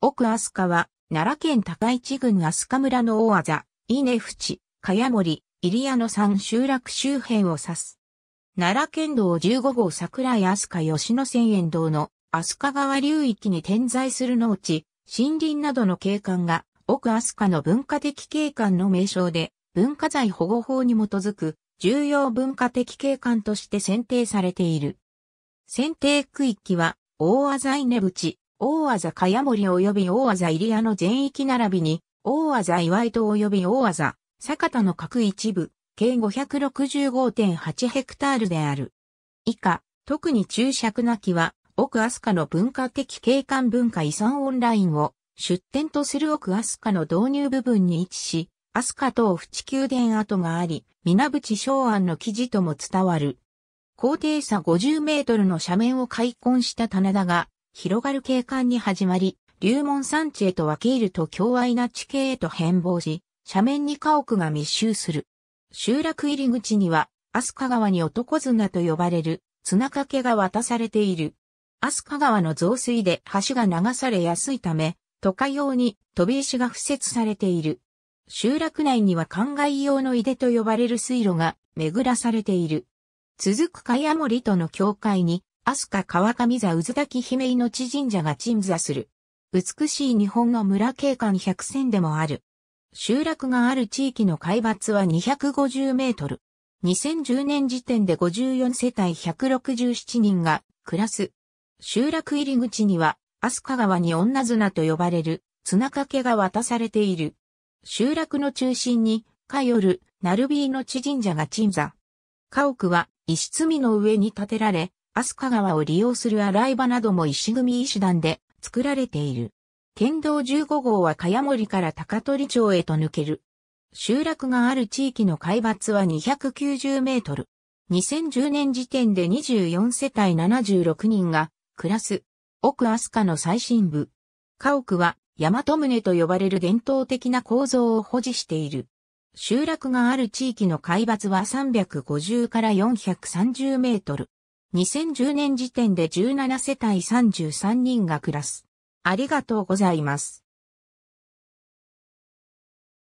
奥飛鳥は、奈良県高市郡飛鳥村の大技、稲淵、茅森、入谷の山集落周辺を指す。奈良県道15号桜井飛鳥吉野千円道の飛鳥川流域に点在する農地、森林などの景観が、奥飛鳥の文化的景観の名称で、文化財保護法に基づく重要文化的景観として選定されている。選定区域は、大技稲淵、大技茅森及び大技入谷の全域並びに、大技岩井と及び大技、坂田の各一部、計565.8ヘクタールである。以下、特に注釈なきは、奥飛鳥の文化的景観文化遺産オンラインを出展とする奥飛鳥の導入部分に位置し、飛鳥府地宮殿跡があり、皆淵昭安の記事とも伝わる。高低差50メートルの斜面を開墾した棚田が、広がる景観に始まり、流門山地へと分け入ると強愛な地形へと変貌し、斜面に家屋が密集する。集落入り口には、飛鳥川に男綱と呼ばれる綱掛けが渡されている。飛鳥川の増水で橋が流されやすいため、都会用に飛び石が敷設されている。集落内には灌漑用の井出と呼ばれる水路が巡らされている。続く茅森との境界にアスカ川上座渦滝姫命神社が鎮座する。美しい日本の村景観百選でもある。集落がある地域の海抜は250メートル。2010年時点で54世帯167人が暮らす。集落入り口には、アスカ川に女綱と呼ばれる綱掛けが渡されている。集落の中心に、かよる、ナルビーの地神社が鎮座。家屋は、石積みの上に建てられ、飛鳥川を利用する洗い場なども石組石段で作られている。県道15号は茅森から高取町へと抜ける。集落がある地域の海抜は290メートル。2010年時点で24世帯76人が暮らす奥飛鳥の最深部。家屋は大和棟と呼ばれる伝統的な構造を保持している。集落がある地域の海抜は350から430メートル。2010年時点で17世帯33人が暮らす。ありがとうございます。